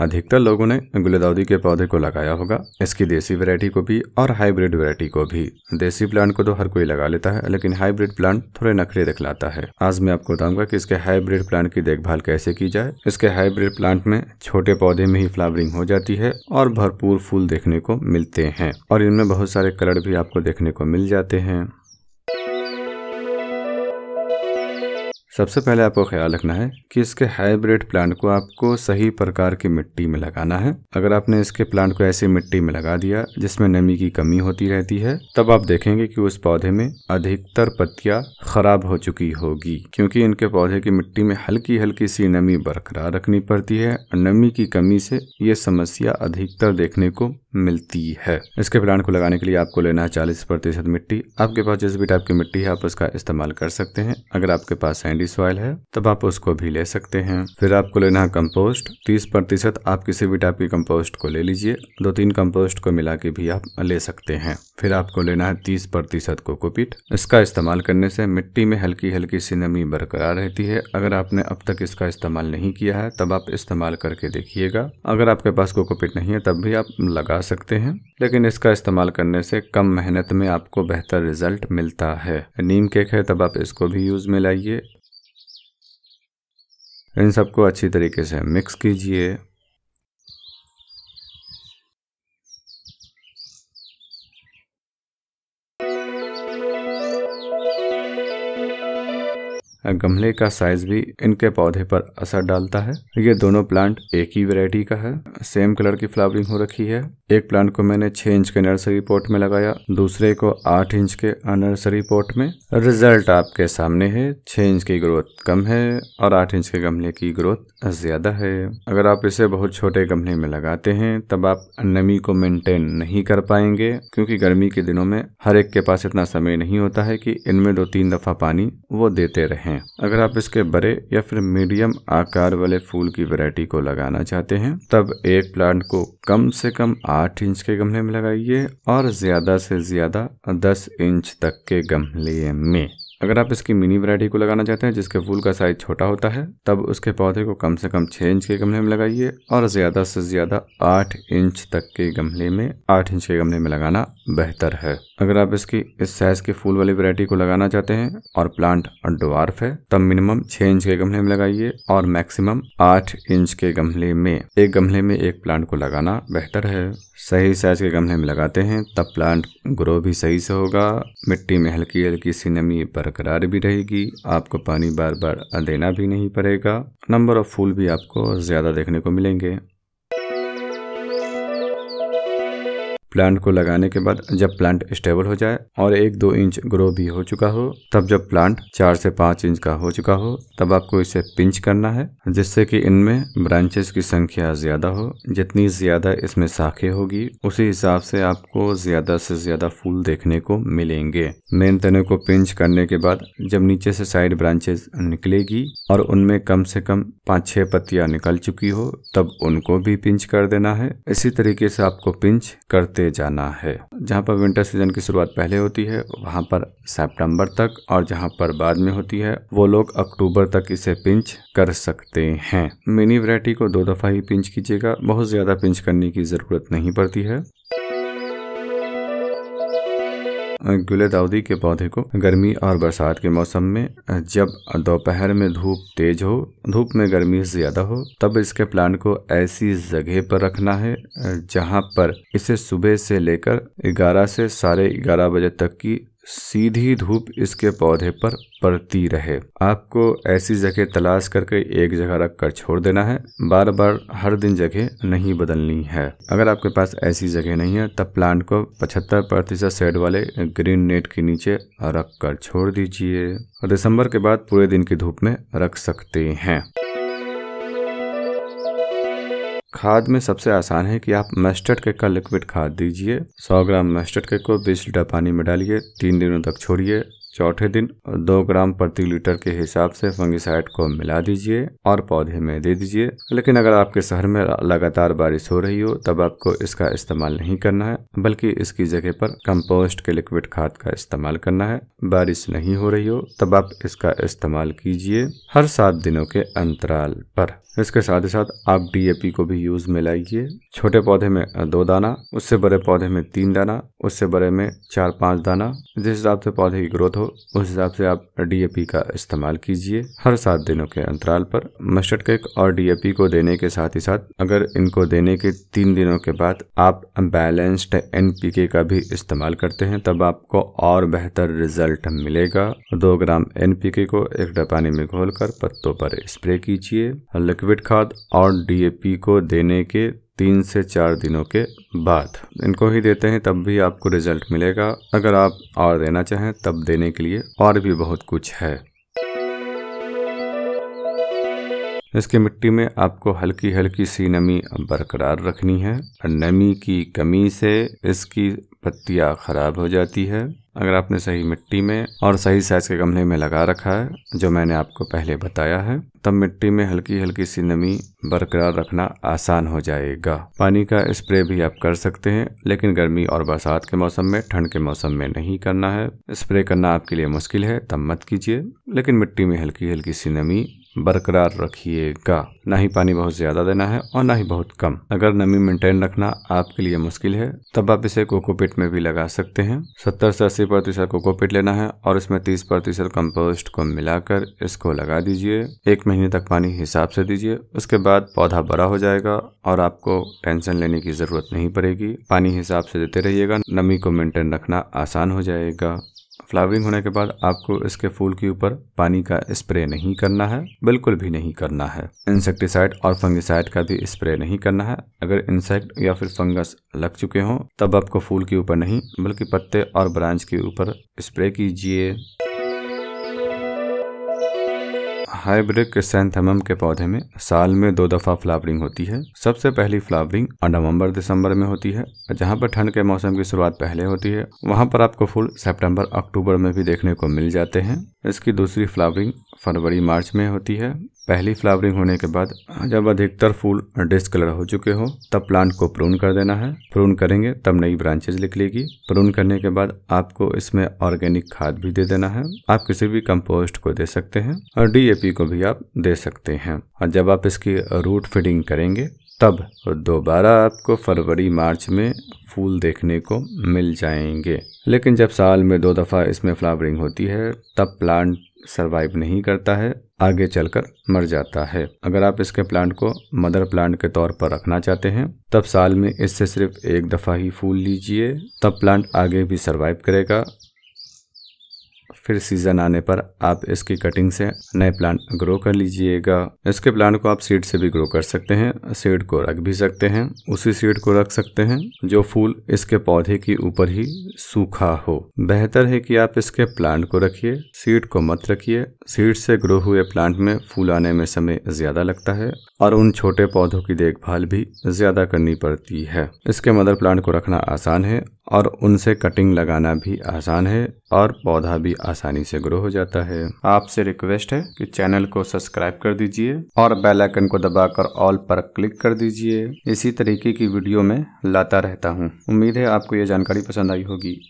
अधिकतर लोगों ने गुलदाउदी के पौधे को लगाया होगा इसकी देसी वैरायटी को भी और हाइब्रिड वैरायटी को भी देसी प्लांट को तो हर कोई लगा लेता है लेकिन हाइब्रिड प्लांट थोड़े नखरे दिखलाता है आज मैं आपको बताऊंगा कि इसके हाइब्रिड प्लांट की देखभाल कैसे की जाए इसके हाइब्रिड प्लांट में छोटे पौधे में ही फ्लावरिंग हो जाती है और भरपूर फूल देखने को मिलते हैं और इनमें बहुत सारे कलर भी आपको देखने को मिल जाते हैं सबसे पहले आपको ख्याल रखना है कि इसके हाइब्रिड प्लांट को आपको सही प्रकार की मिट्टी में लगाना है अगर आपने इसके प्लांट को ऐसी मिट्टी में लगा दिया जिसमें नमी की कमी होती रहती है तब आप देखेंगे कि उस पौधे में अधिकतर पत्तियां खराब हो चुकी होगी क्योंकि इनके पौधे की मिट्टी में हल्की हल्की सी नमी बरकरार रखनी पड़ती है नमी की कमी से ये समस्या अधिकतर देखने को मिलती है इसके प्लांट को लगाने के लिए आपको लेना है चालीस प्रतिशत मिट्टी आपके पास जिस भी टाइप की मिट्टी है आप उसका इस्तेमाल कर सकते हैं अगर आपके पास सैंडी सॉइल है तब आप उसको भी ले सकते हैं फिर आपको लेना है कम्पोस्ट तीस प्रतिशत आप किसी भी टाइप की कम्पोस्ट को ले लीजिए दो तीन कम्पोस्ट को मिला के भी आप ले सकते हैं फिर आपको लेना है तीस प्रतिशत कोकोपीट इसका इस्तेमाल करने से मिट्टी में हल्की हल्की सी नमी बरकरार रहती है अगर आपने अब तक इसका इस्तेमाल नहीं किया है तब आप इस्तेमाल करके देखिएगा अगर आपके पास कोकोपीट नहीं है तब भी आप लगा सकते हैं लेकिन इसका इस्तेमाल करने से कम मेहनत में आपको बेहतर रिजल्ट मिलता है नीम केक है तब आप इसको भी यूज़ में लाइए इन सबको अच्छी तरीके से मिक्स कीजिए गमले का साइज भी इनके पौधे पर असर डालता है ये दोनों प्लांट एक ही वेराइटी का है सेम कलर की फ्लावरिंग हो रखी है एक प्लांट को मैंने छह इंच के नर्सरी पॉट में लगाया दूसरे को आठ इंच के नर्सरी पॉट में रिजल्ट आपके सामने है छह इंच की ग्रोथ कम है और आठ इंच के गमले की ग्रोथ ज्यादा है अगर आप इसे बहुत छोटे गमले में लगाते हैं तब आप नमी को मेंटेन नहीं कर पाएंगे क्योंकि गर्मी के दिनों में हर एक के पास इतना समय नहीं होता है कि इनमें दो तीन दफा पानी वो देते रहें हैं अगर आप इसके बड़े या फिर मीडियम आकार वाले फूल की वैरायटी को लगाना चाहते हैं तब एक प्लांट को कम से कम आठ इंच के गमले में लगाइए और ज्यादा से ज्यादा दस इंच तक के गमले में अगर आप इसकी मिनी वैरायटी को लगाना चाहते हैं जिसके फूल का साइज छोटा होता है तब उसके पौधे को कम से कम छः इंच के गमले में लगाइए और ज़्यादा से ज़्यादा आठ इंच तक के गमले में आठ इंच के गमले में लगाना बेहतर है अगर आप इसकी इस साइज के फूल वाली वैरायटी को लगाना चाहते हैं और प्लांट डोवार्फ है तब मिनिमम छह इंच के गमले में लगाइए और मैक्सिमम आठ इंच के गमले में एक गमले में एक प्लांट को लगाना बेहतर है सही साइज के गमले में लगाते हैं तब प्लांट ग्रो भी सही से होगा मिट्टी में हल्की हल्की सी नमी बरकरार भी रहेगी आपको पानी बार बार देना भी नहीं पड़ेगा नंबर ऑफ फूल भी आपको ज्यादा देखने को मिलेंगे प्लांट को लगाने के बाद जब प्लांट स्टेबल हो जाए और एक दो इंच ग्रो भी हो चुका हो तब जब प्लांट चार से पांच इंच का हो चुका हो तब आपको इसे पिंच करना है जिससे कि इनमें ब्रांचेस की संख्या ज़्यादा हो जितनी ज़्यादा इसमें शाखे होगी उसी हिसाब से आपको ज़्यादा से ज़्यादा फूल देखने को मिलेंगे मेन तने को पिंच करने के बाद जब नीचे से साइड ब्रांचेस निकलेगी और उनमें कम से कम पाँच छह पत्तियां निकल चुकी हो तब उनको भी पिंच कर देना है इसी तरीके से आपको पिंच करते बढ़ते जाना है जहाँ पर विंटर सीजन की शुरुआत पहले होती है वहाँ पर सितंबर तक और जहाँ पर बाद में होती है वो लोग अक्टूबर तक इसे पिंच कर सकते हैं मिनी वैरायटी को दो दफ़ा ही पिंच कीजिएगा बहुत ज़्यादा पिंच करने की ज़रूरत नहीं पड़ती है गुल दाउदी के पौधे को गर्मी और बरसात के मौसम में जब दोपहर में धूप तेज हो धूप में गर्मी ज्यादा हो तब इसके प्लांट को ऐसी जगह पर रखना है जहाँ पर इसे सुबह से लेकर ग्यारह से साढ़े ग्यारह बजे तक की सीधी धूप इसके पौधे पर पड़ती रहे आपको ऐसी जगह तलाश करके एक जगह रख कर छोड़ देना है बार बार हर दिन जगह नहीं बदलनी है अगर आपके पास ऐसी जगह नहीं है तब प्लांट को 75 प्रतिशत सेड वाले ग्रीन नेट के नीचे रख कर छोड़ दीजिए दिसंबर के बाद पूरे दिन की धूप में रख सकते हैं खाद में सबसे आसान है कि आप मस्टर्ड केक का लिक्विड खाद दीजिए 100 ग्राम मस्टर्ड केक को 20 लीटर पानी में डालिए तीन दिनों तक छोड़िए चौथे दिन दो ग्राम प्रति लीटर के हिसाब से फंगिसाइड को मिला दीजिए और पौधे में दे दीजिए लेकिन अगर आपके शहर में लगातार बारिश हो रही हो तब आपको इसका इस्तेमाल नहीं करना है बल्कि इसकी जगह पर कंपोस्ट के लिक्विड खाद का इस्तेमाल करना है बारिश नहीं हो रही हो तब आप इसका इस्तेमाल कीजिए हर सात दिनों के अंतराल पर इसके साथ ही साथ आप डी को भी यूज में लाइए छोटे पौधे में दो दाना उससे बड़े पौधे में तीन दाना उससे बड़े में चार पांच दाना जिस हिसाब से पौधे की ग्रोथ हो हो उस हिसाब से आप डीएपी का इस्तेमाल कीजिए हर सात दिनों के अंतराल पर मस्टर्ड केक और डीएपी को देने के साथ ही साथ अगर इनको देने के तीन दिनों के बाद आप बैलेंस्ड एनपीके का भी इस्तेमाल करते हैं तब आपको और बेहतर रिजल्ट मिलेगा दो ग्राम एनपीके को एक डपानी में घोलकर पत्तों पर स्प्रे कीजिए लिक्विड खाद और डीएपी को देने के तीन से चार दिनों के बाद इनको ही देते हैं तब भी आपको रिजल्ट मिलेगा अगर आप और देना चाहें तब देने के लिए और भी बहुत कुछ है इसकी मिट्टी में आपको हल्की हल्की सी नमी बरकरार रखनी है और नमी की कमी से इसकी पत्तियाँ खराब हो जाती है अगर आपने सही मिट्टी में और सही साइज के गमले में लगा रखा है जो मैंने आपको पहले बताया है तब मिट्टी में हल्की हल्की सी नमी बरकरार रखना आसान हो जाएगा पानी का स्प्रे भी आप कर सकते हैं लेकिन गर्मी और बरसात के मौसम में ठंड के मौसम में नहीं करना है स्प्रे करना आपके लिए मुश्किल है तब मत कीजिए लेकिन मिट्टी में हल्की हल्की सी नमी बरकरार रखिएगा ना ही पानी बहुत ज्यादा देना है और ना ही बहुत कम अगर नमी मेंटेन रखना आपके लिए मुश्किल है तब आप इसे कोकोपीट में भी लगा सकते हैं सत्तर से अस्सी प्रतिशत कोकोपीट लेना है और इसमें तीस प्रतिशत कम्पोस्ट को मिलाकर इसको लगा दीजिए एक महीने तक पानी हिसाब से दीजिए उसके बाद पौधा बड़ा हो जाएगा और आपको टेंशन लेने की जरूरत नहीं पड़ेगी पानी हिसाब से देते रहिएगा नमी को मेंटेन रखना आसान हो जाएगा फ्लावरिंग होने के बाद आपको इसके फूल के ऊपर पानी का स्प्रे नहीं करना है बिल्कुल भी नहीं करना है इंसेक्टिसाइड और फंगिसाइड का भी स्प्रे नहीं करना है अगर इंसेक्ट या फिर फंगस लग चुके हों तब आपको फूल के ऊपर नहीं बल्कि पत्ते और ब्रांच के ऊपर स्प्रे कीजिए हाइब्रिड क्रिसेंथमम के पौधे में साल में दो दफा फ्लावरिंग होती है सबसे पहली फ्लावरिंग नवंबर दिसंबर में होती है जहाँ पर ठंड के मौसम की शुरुआत पहले होती है वहां पर आपको फूल सितंबर अक्टूबर में भी देखने को मिल जाते हैं इसकी दूसरी फ्लावरिंग फरवरी मार्च में होती है पहली फ्लावरिंग होने के बाद जब अधिकतर फूल डिस्कलर हो चुके हो तब प्लांट को प्रून कर देना है प्रून करेंगे तब नई ब्रांचेज निकलेगी प्रून करने के बाद आपको इसमें ऑर्गेनिक खाद भी दे देना है आप किसी भी कंपोस्ट को दे सकते हैं और डीएपी को भी आप दे सकते हैं और जब आप इसकी रूट फीडिंग करेंगे तब दोबारा आपको फरवरी मार्च में फूल देखने को मिल जाएंगे लेकिन जब साल में दो दफ़ा इसमें फ्लावरिंग होती है तब प्लांट सरवाइव नहीं करता है आगे चलकर मर जाता है अगर आप इसके प्लांट को मदर प्लांट के तौर पर रखना चाहते हैं तब साल में इससे सिर्फ एक दफ़ा ही फूल लीजिए तब प्लांट आगे भी सरवाइव करेगा फिर सीज़न आने पर आप इसकी कटिंग से नए प्लांट ग्रो कर लीजिएगा इसके प्लांट को आप सीड से भी ग्रो कर सकते हैं सीड को रख भी सकते हैं उसी सीड को रख सकते हैं जो फूल इसके पौधे के ऊपर ही सूखा हो बेहतर है कि आप इसके प्लांट को रखिए सीड को मत रखिए सीड से ग्रो हुए प्लांट में फूल आने में समय ज़्यादा लगता है और उन छोटे पौधों की देखभाल भी ज़्यादा करनी पड़ती है इसके मदर प्लांट को रखना आसान है और उनसे कटिंग लगाना भी आसान है और पौधा भी आसानी से ग्रो हो जाता है आपसे रिक्वेस्ट है कि चैनल को सब्सक्राइब कर दीजिए और बेल आइकन को दबाकर ऑल पर क्लिक कर दीजिए इसी तरीके की वीडियो में लाता रहता हूँ उम्मीद है आपको ये जानकारी पसंद आई होगी